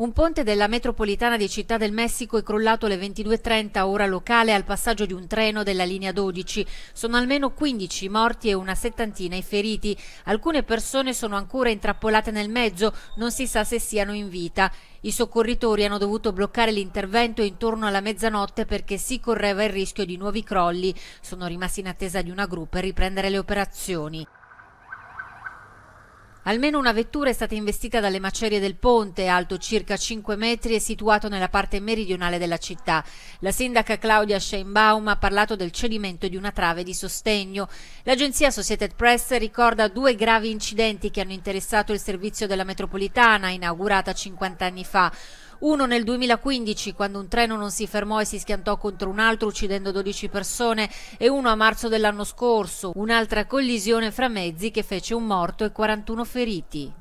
Un ponte della metropolitana di Città del Messico è crollato alle 22.30 ora locale al passaggio di un treno della linea 12. Sono almeno 15 morti e una settantina i feriti. Alcune persone sono ancora intrappolate nel mezzo, non si sa se siano in vita. I soccorritori hanno dovuto bloccare l'intervento intorno alla mezzanotte perché si correva il rischio di nuovi crolli. Sono rimasti in attesa di una gru per riprendere le operazioni. Almeno una vettura è stata investita dalle macerie del ponte, alto circa 5 metri e situato nella parte meridionale della città. La sindaca Claudia Scheinbaum ha parlato del cedimento di una trave di sostegno. L'agenzia Associated Press ricorda due gravi incidenti che hanno interessato il servizio della metropolitana, inaugurata 50 anni fa uno nel 2015 quando un treno non si fermò e si schiantò contro un altro uccidendo 12 persone e uno a marzo dell'anno scorso, un'altra collisione fra mezzi che fece un morto e 41 feriti.